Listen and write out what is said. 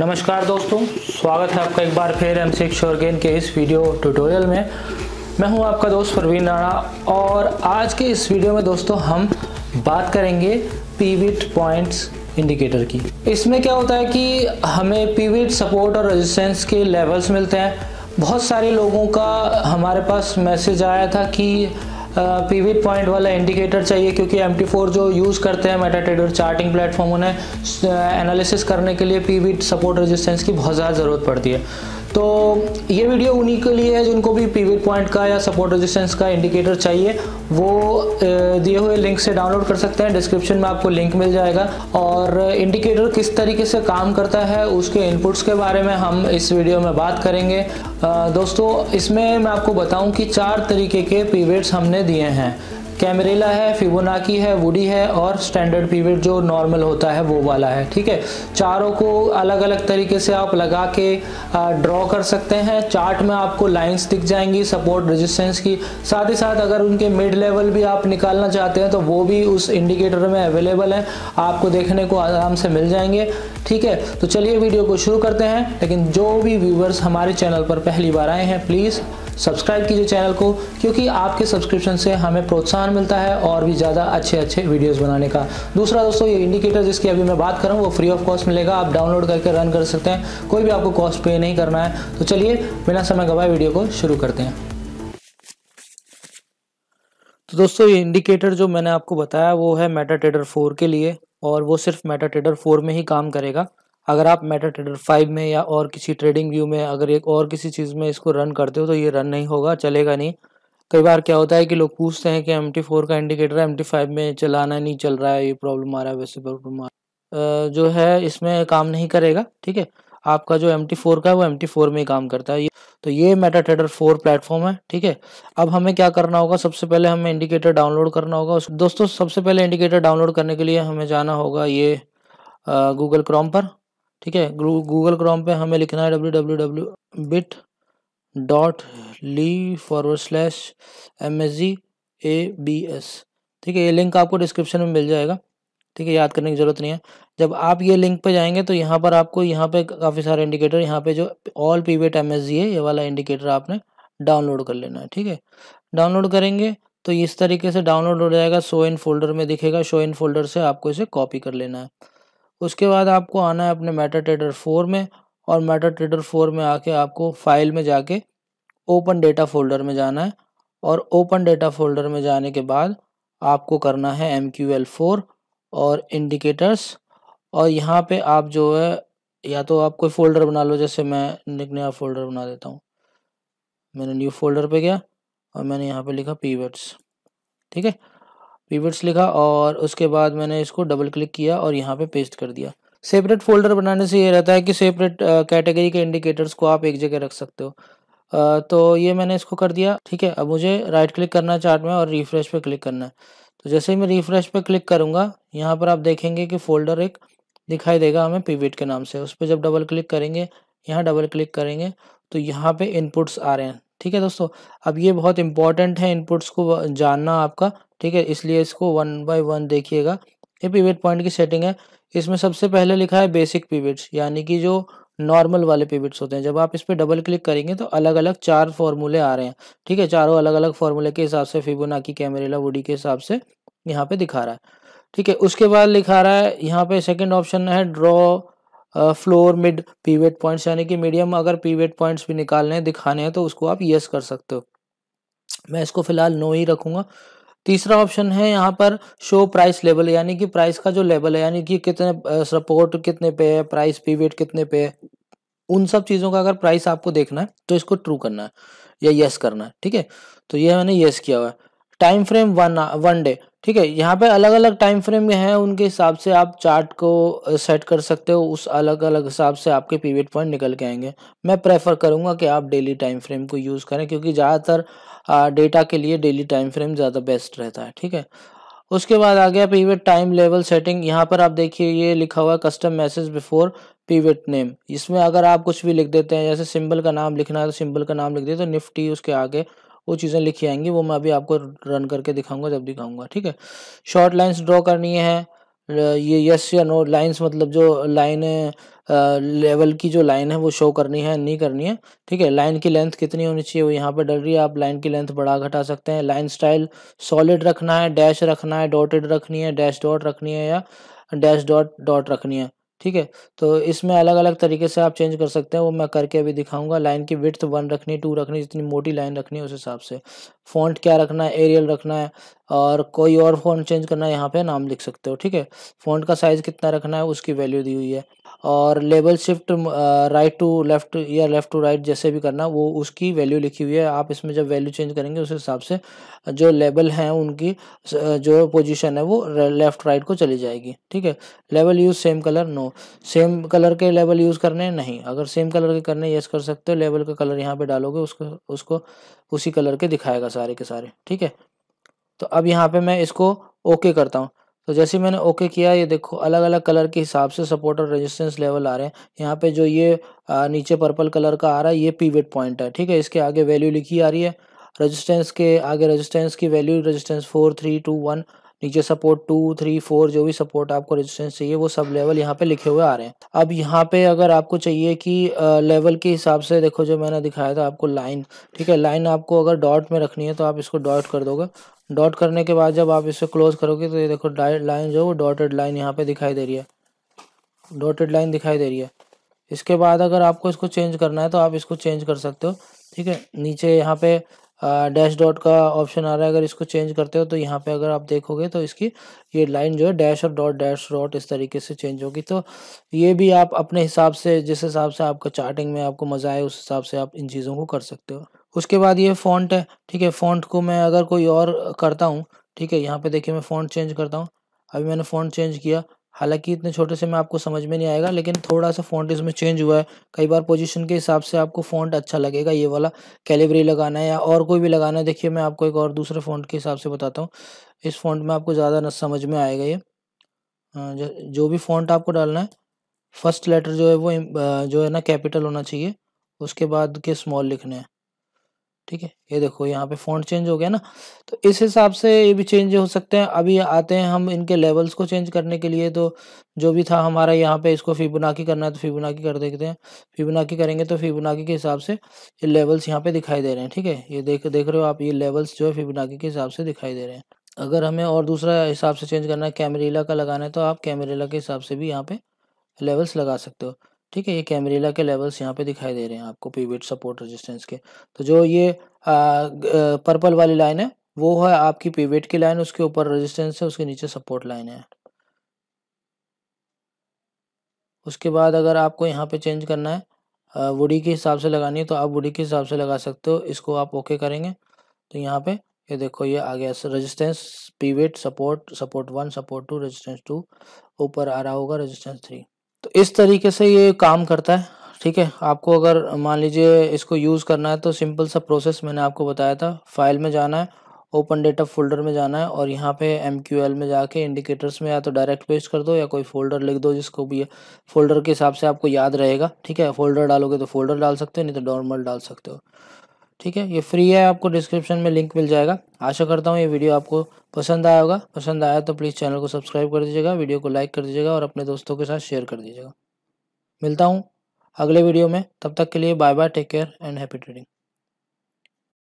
नमस्कार दोस्तों स्वागत है आपका एक बार फिर एम सिक्स गेन के इस वीडियो ट्यूटोरियल में मैं हूं आपका दोस्त प्रवीण राणा और आज के इस वीडियो में दोस्तों हम बात करेंगे पीविट पॉइंट्स इंडिकेटर की इसमें क्या होता है कि हमें पीविट सपोर्ट और रेजिस्टेंस के लेवल्स मिलते हैं बहुत सारे लोगों का हमारे पास मैसेज आया था कि पीवी पॉइंट वाला इंडिकेटर चाहिए क्योंकि एम जो यूज़ करते हैं मेटा ट्रेडर चार्टिंग प्लेटफॉर्म उन्हें एनालिसिस करने के लिए पीवी सपोर्ट रेजिस्टेंस की बहुत ज़्यादा ज़रूरत पड़ती है ये वीडियो उन्हीं के लिए है जिनको भी पीवीट पॉइंट का या सपोर्ट रेजिस्टेंस का इंडिकेटर चाहिए वो दिए हुए लिंक से डाउनलोड कर सकते हैं डिस्क्रिप्शन में आपको लिंक मिल जाएगा और इंडिकेटर किस तरीके से काम करता है उसके इनपुट्स के बारे में हम इस वीडियो में बात करेंगे दोस्तों इसमें मैं आपको बताऊं कि चार तरीके के पीवेट्स हमने दिए हैं कैमरेला है फिबोनाकी है वुडी है और स्टैंडर्ड पीवियड जो नॉर्मल होता है वो वाला है ठीक है चारों को अलग अलग तरीके से आप लगा के ड्रॉ कर सकते हैं चार्ट में आपको लाइंस दिख जाएंगी सपोर्ट रेजिस्टेंस की साथ ही साथ अगर उनके मिड लेवल भी आप निकालना चाहते हैं तो वो भी उस इंडिकेटर में अवेलेबल है आपको देखने को आराम से मिल जाएंगे ठीक है तो चलिए वीडियो को शुरू करते हैं लेकिन जो भी व्यूवर्स हमारे चैनल पर पहली बार आए हैं प्लीज़ सब्सक्राइब कीजिए चैनल को क्योंकि आपके सब्सक्रिप्शन से हमें प्रोत्साहन मिलता है और भी ज़्यादा अच्छे अच्छे वीडियोस बनाने का दूसरा दोस्तों ये इंडिकेटर जिसकी अभी मैं बात हूँ वो फ्री ऑफ कॉस्ट मिलेगा आप डाउनलोड करके रन कर सकते हैं कोई भी आपको कॉस्ट पे नहीं करना है तो चलिए बिना समय गवाए वीडियो को शुरू करते हैं तो दोस्तों ये इंडिकेटर जो मैंने आपको बताया वो है मेटा ट्रेडर फोर के लिए और वो सिर्फ मेटा ट्रेडर फोर में ही काम करेगा अगर आप मेटा ट्रेडर फाइव में या और किसी ट्रेडिंग व्यू में अगर एक और किसी चीज़ में इसको रन करते हो तो ये रन नहीं होगा चलेगा नहीं कई बार क्या होता है कि लोग पूछते हैं कि एम टी फोर का इंडिकेटर एम टी फाइव में चलाना नहीं चल रहा है ये प्रॉब्लम आ रहा है वैसे प्रॉब्लम आ रहा है जो है इसमें काम नहीं करेगा ठीक है आपका जो एम टी फोर का है वो एम टी फोर में ही काम करता है तो ये मेटा ट्रेडर फोर प्लेटफॉर्म है ठीक है अब हमें क्या करना होगा सबसे पहले हमें इंडिकेटर डाउनलोड करना होगा दोस्तों सबसे पहले इंडिकेटर डाउनलोड करने के लिए हमें जाना होगा ये गूगल क्रोम पर ठीक है गूगल क्रोम पे हमें लिखना है W W W bit dot ly forward slash M S G A B S ठीक है ये लिंक आपको डिस्क्रिप्शन में मिल जाएगा ठीक है याद करने की ज़रूरत नहीं है जब आप ये लिंक पे जाएंगे तो यहाँ पर आपको यहाँ पे काफ़ी सारे इंडिकेटर यहाँ पे जो all pivot M S G है ये वाला इंडिकेटर आपने डाउनलोड कर लेना है ठीक है डाउनलोड करेंगे तो इस तरीके से डाउनलोड हो जाएगा शो इन फोल्डर में दिखेगा शो इन फोल्डर से आपको इसे कॉपी कर लेना है उसके बाद आपको आना है अपने मेटा ट्रेडर फोर में और मेटा ट्रेडर फोर में आके आपको फाइल में जाके ओपन डेटा फोल्डर में जाना है और ओपन डेटा फोल्डर में जाने के बाद आपको करना है एम क्यू एल फोर और इंडिकेटर्स और यहाँ पे आप जो है या तो आप कोई फोल्डर बना लो जैसे मैं एक नया फोल्डर बना देता हूँ मैंने न्यू फोल्डर पे गया और मैंने यहाँ पे लिखा पीवर्ड्स ठीक है पीवर्ड्स लिखा और उसके बाद मैंने इसको डबल क्लिक किया और यहाँ पे पेस्ट कर दिया सेपरेट फोल्डर बनाने से ये रहता है कि सेपरेट कैटेगरी के इंडिकेटर्स को आप एक जगह रख सकते हो आ, तो ये मैंने इसको कर दिया ठीक है अब मुझे राइट क्लिक करना है चार्ट में और रिफ्रेश पे क्लिक करना है तो जैसे ही मैं रिफ्रेश पे क्लिक करूँगा यहाँ पर आप देखेंगे कि फोल्डर एक दिखाई देगा हमें पीवीट के नाम से उस पर जब डबल क्लिक करेंगे यहाँ डबल क्लिक करेंगे तो यहाँ पे इनपुट्स आ रहे हैं ठीक है दोस्तों अब ये बहुत इंपॉर्टेंट है इनपुट्स को जानना आपका ठीक है इसलिए इसको वन बाय वन देखिएगा ये पीवेट पॉइंट की सेटिंग है इसमें सबसे पहले लिखा है बेसिक पीवेट्स यानी कि जो नॉर्मल वाले पीवेट्स होते हैं जब आप इस पर डबल क्लिक करेंगे तो अलग अलग चार फॉर्मूले आ रहे हैं ठीक है चारों अलग अलग फॉर्मूले के हिसाब से की कैमरेला वुडी के हिसाब से यहाँ पे दिखा रहा है ठीक है उसके बाद लिखा रहा है यहाँ पे सेकेंड ऑप्शन है draw floor mid pivot points यानी कि मीडियम अगर पीवेट पॉइंट्स भी निकालने हैं दिखाने हैं तो उसको आप यस कर सकते हो मैं इसको फिलहाल नो ही रखूंगा तीसरा ऑप्शन है यहाँ पर शो प्राइस लेवल यानी कि प्राइस का जो लेवल है यानी कि कितने सपोर्ट कितने पे है प्राइस पीवेट कितने पे है उन सब चीज़ों का अगर प्राइस आपको देखना है तो इसको ट्रू करना है या यस करना है ठीक है तो ये मैंने यस किया हुआ है time frame one one day ठीक है यहाँ पे अलग अलग टाइम फ्रेम में है उनके हिसाब से आप चार्ट को सेट कर सकते हो उस अलग अलग हिसाब से आपके पीवियट पॉइंट निकल के आएंगे मैं प्रेफर करूँगा कि आप डेली टाइम फ्रेम को यूज़ करें क्योंकि ज़्यादातर डेटा के लिए डेली टाइम फ्रेम ज़्यादा बेस्ट रहता है ठीक है उसके बाद आ गया पीवेट टाइम लेवल सेटिंग यहाँ पर आप देखिए ये लिखा हुआ है custom message before pivot name इसमें अगर आप कुछ भी लिख देते हैं जैसे सिंबल का नाम लिखना है तो सिंबल का नाम लिख देते तो निफ्टी उसके आगे वो चीज़ें लिखी आएंगी वो मैं अभी आपको रन करके दिखाऊंगा जब दिखाऊंगा ठीक है शॉर्ट लाइन्स ड्रॉ करनी है ये यस या नो लाइन्स मतलब जो लाइन लेवल की जो लाइन है वो शो करनी है नहीं करनी है ठीक है लाइन की लेंथ कितनी होनी चाहिए वो यहाँ पे डल रही है आप लाइन की लेंथ बढ़ा घटा सकते हैं लाइन स्टाइल सॉलिड रखना है डैश रखना है डॉटेड रखनी है डैश डॉट रखनी है या डैश डॉट डॉट रखनी है ठीक है तो इसमें अलग अलग तरीके से आप चेंज कर सकते हैं वो मैं करके अभी दिखाऊंगा लाइन की विथ वन रखनी टू रखनी जितनी मोटी लाइन रखनी है उस हिसाब से फ़ॉन्ट क्या रखना है एरियल रखना है और कोई और फ़ॉन्ट चेंज करना है यहाँ पे नाम लिख सकते हो ठीक है फ़ॉन्ट का साइज़ कितना रखना है उसकी वैल्यू दी हुई है और label shift right to left या लेफ़्ट टू राइट जैसे भी करना वो उसकी वैल्यू लिखी हुई है आप इसमें जब वैल्यू चेंज करेंगे उस हिसाब से uh, जो लेबल हैं उनकी uh, जो पोजीशन है वो लेफ़्ट राइट को चली जाएगी ठीक है label use same colour no same colour के लेवल यूज़ करने नहीं अगर सेम कलर के करने येस कर सकते हो लेबल का कलर यहाँ पर डालोगे उसको उसको उसी कलर के दिखाएगा सारे के सारे ठीक है तो अब यहाँ पर मैं इसको ओके करता हूँ तो जैसे मैंने ओके किया ये देखो अलग अलग कलर के हिसाब से सपोर्ट और रेजिस्टेंस लेवल आ रहे हैं यहाँ पे जो ये आ, नीचे पर्पल कलर का आ रहा है ये पीवेट पॉइंट है ठीक है इसके आगे वैल्यू लिखी आ रही है रेजिस्टेंस के आगे रेजिस्टेंस की value resistance four three two one नीचे सपोर्ट टू थ्री फोर जो भी सपोर्ट आपको रेजिस्टेंस चाहिए वो सब लेवल यहाँ पे लिखे हुए आ रहे हैं अब यहाँ पे अगर आपको चाहिए कि लेवल के हिसाब से देखो जो मैंने दिखाया था आपको लाइन ठीक है लाइन आपको अगर डॉट में रखनी है तो आप इसको डॉट कर दोगे डॉट करने के बाद जब आप इसे क्लोज करोगे तो ये देखो लाइन जो वो डॉटेड लाइन यहाँ पे दिखाई दे रही है डॉटेड लाइन दिखाई दे रही है इसके बाद अगर आपको इसको चेंज करना है तो आप इसको चेंज कर सकते हो ठीक है नीचे यहाँ पे डैश डॉट का ऑप्शन आ रहा है अगर इसको चेंज करते हो तो यहाँ पे अगर आप देखोगे तो इसकी ये लाइन जो है डैश और डॉट डैश डॉट इस तरीके से चेंज होगी तो ये भी आप अपने हिसाब से जिस हिसाब से आपका चार्टिंग में आपको मज़ा आए उस हिसाब से आप इन चीज़ों को कर सकते हो उसके बाद ये फॉन्ट है ठीक है फॉन्ट को मैं अगर कोई और करता हूँ ठीक है यहाँ पर देखिए मैं फॉन्ट चेंज करता हूँ अभी मैंने फॉन्ट चेंज किया हालांकि इतने छोटे से मैं आपको समझ में नहीं आएगा लेकिन थोड़ा सा फ़ॉन्ट इसमें चेंज हुआ है कई बार पोजीशन के हिसाब से आपको फ़ॉन्ट अच्छा लगेगा ये वाला कैलिबरी लगाना है या और कोई भी लगाना है देखिए मैं आपको एक और दूसरे फ़ॉन्ट के हिसाब से बताता हूँ इस फ़ॉन्ट में आपको ज़्यादा न समझ में आएगा ये जो भी फ़ॉन्ट आपको डालना है फर्स्ट लेटर जो है वो जो है ना कैपिटल होना चाहिए उसके बाद के स्मॉल लिखने हैं ठीक है ये देखो यहाँ पे फ़ॉन्ट चेंज हो गया ना तो इस हिसाब से ये भी चेंज हो सकते हैं अभी आते हैं हम इनके लेवल्स को चेंज करने के लिए तो जो भी था हमारा यहाँ पे इसको फिबोनाकी करना है तो फिबोनाकी कर देखते हैं फिबोनाकी करेंगे तो फिबोनाकी के हिसाब से ये लेवल्स यहाँ पे दिखाई दे रहे हैं ठीक है ये देख देख रहे हो आप ये लेवल्स जो है फिबोनाकी के हिसाब से दिखाई दे रहे हैं अगर हमें और दूसरा हिसाब से चेंज करना है कैमरेला का लगाना है तो आप कैमरेला के हिसाब से भी यहाँ पे लेवल्स लगा सकते हो ठीक है ये कैमरेला के लेवल्स यहाँ पे दिखाई दे रहे हैं आपको पीवेट सपोर्ट रेजिस्टेंस के तो जो ये आ, पर्पल वाली लाइन है वो है आपकी पीवेट की लाइन उसके ऊपर रेजिस्टेंस है उसके नीचे सपोर्ट लाइन है उसके बाद अगर आपको यहाँ पे चेंज करना है वुडी के हिसाब से लगानी है तो आप वुडी के हिसाब से लगा सकते हो इसको आप ओके करेंगे तो यहाँ पे ये देखो ये आ गया resistance pivot support support one support two resistance two ऊपर आ रहा होगा रजिस्टेंस थ्री तो इस तरीके से ये काम करता है ठीक है आपको अगर मान लीजिए इसको यूज़ करना है तो सिंपल सा प्रोसेस मैंने आपको बताया था फाइल में जाना है ओपन डेटा फोल्डर में जाना है और यहाँ पे एम में जाके इंडिकेटर्स में या तो डायरेक्ट पेस्ट कर दो या कोई फोल्डर लिख दो जिसको भी फोल्डर के हिसाब से आपको याद रहेगा ठीक है फोल्डर डालोगे तो फोल्डर डाल सकते हो नहीं तो नॉर्मल डाल सकते हो ठीक है ये फ्री है आपको डिस्क्रिप्शन में लिंक मिल जाएगा आशा करता हूँ ये वीडियो आपको पसंद आया होगा पसंद आया तो प्लीज़ चैनल को सब्सक्राइब कर दीजिएगा वीडियो को लाइक कर दीजिएगा और अपने दोस्तों के साथ शेयर कर दीजिएगा मिलता हूँ अगले वीडियो में तब तक के लिए bye bye take care and happy trading